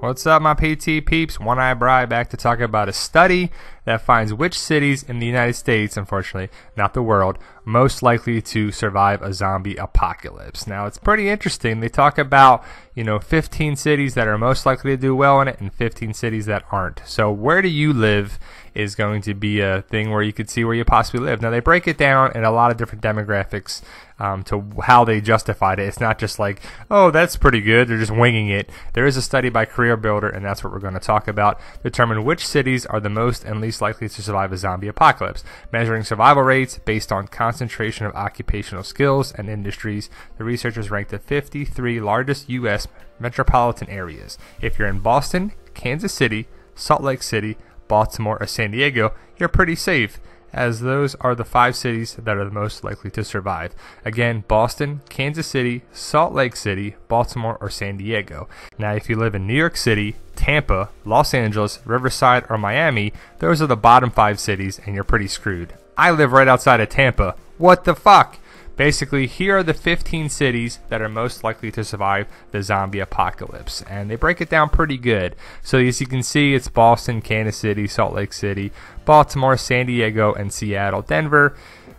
What's up, my PT peeps? One Eye Bri back to talk about a study that finds which cities in the United States, unfortunately, not the world, most likely to survive a zombie apocalypse. Now, it's pretty interesting. They talk about, you know, 15 cities that are most likely to do well in it and 15 cities that aren't. So, where do you live is going to be a thing where you could see where you possibly live. Now, they break it down in a lot of different demographics um, to how they justified it. It's not just like, oh, that's pretty good. They're just winging it. There is a study by Career Builder, and that's what we're going to talk about. Determine which cities are the most and least least likely to survive a zombie apocalypse, measuring survival rates based on concentration of occupational skills and industries. The researchers ranked the 53 largest U.S. metropolitan areas. If you're in Boston, Kansas City, Salt Lake City, Baltimore, or San Diego, you're pretty safe as those are the five cities that are the most likely to survive. Again, Boston, Kansas City, Salt Lake City, Baltimore, or San Diego. Now, if you live in New York City, Tampa, Los Angeles, Riverside, or Miami, those are the bottom five cities, and you're pretty screwed. I live right outside of Tampa. What the fuck? Basically, here are the 15 cities that are most likely to survive the zombie apocalypse, and they break it down pretty good. So as you can see, it's Boston, Kansas City, Salt Lake City, Baltimore, San Diego, and Seattle, Denver,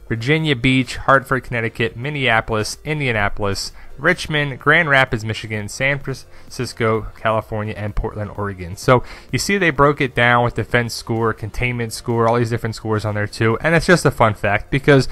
Virginia Beach, Hartford, Connecticut, Minneapolis, Indianapolis, Richmond, Grand Rapids, Michigan, San Francisco, California, and Portland, Oregon. So you see they broke it down with defense score, containment score, all these different scores on there too. And it's just a fun fact because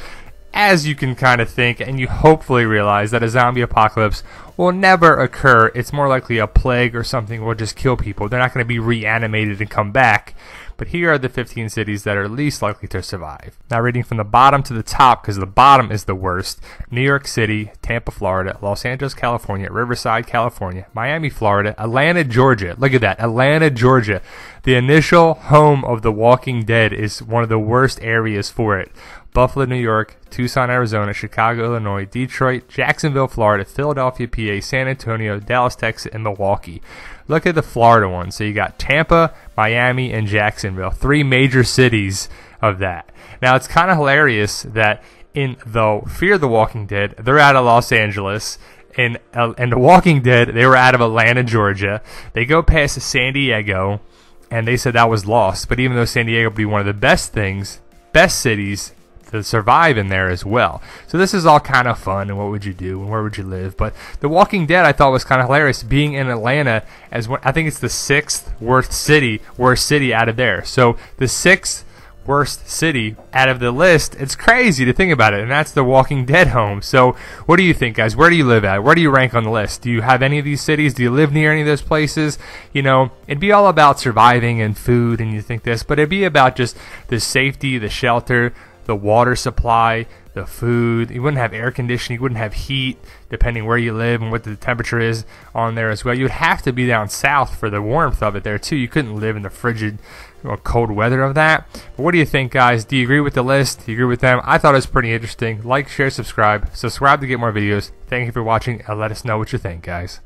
as you can kind of think, and you hopefully realize that a zombie apocalypse will never occur. It's more likely a plague or something will just kill people. They're not going to be reanimated and come back but here are the 15 cities that are least likely to survive. Now, reading from the bottom to the top, because the bottom is the worst New York City, Tampa, Florida, Los Angeles, California, Riverside, California, Miami, Florida, Atlanta, Georgia. Look at that, Atlanta, Georgia. The initial home of The Walking Dead is one of the worst areas for it. Buffalo, New York, Tucson, Arizona, Chicago, Illinois, Detroit, Jacksonville, Florida, Philadelphia, PA, San Antonio, Dallas, Texas, and Milwaukee. Look at the Florida one. So you got Tampa, Miami, and Jacksonville. Three major cities of that. Now it's kind of hilarious that in the Fear the Walking Dead, they're out of Los Angeles. In, uh, in The Walking Dead, they were out of Atlanta, Georgia. They go past San Diego, and they said that was lost. But even though San Diego would be one of the best things, best cities to survive in there as well. So this is all kind of fun and what would you do and where would you live? But The Walking Dead I thought was kind of hilarious being in Atlanta as I think it's the sixth worst city worst city out of there. So the sixth worst city out of the list. It's crazy to think about it, and that's the Walking Dead home. So, what do you think, guys? Where do you live at? Where do you rank on the list? Do you have any of these cities? Do you live near any of those places? You know, it'd be all about surviving and food and you think this, but it'd be about just the safety, the shelter, the water supply, the food. You wouldn't have air conditioning. You wouldn't have heat, depending where you live and what the temperature is on there as well. You'd have to be down south for the warmth of it there too. You couldn't live in the frigid or cold weather of that. But what do you think, guys? Do you agree with the list? Do you agree with them? I thought it was pretty interesting. Like, share, subscribe. Subscribe to get more videos. Thank you for watching, and let us know what you think, guys.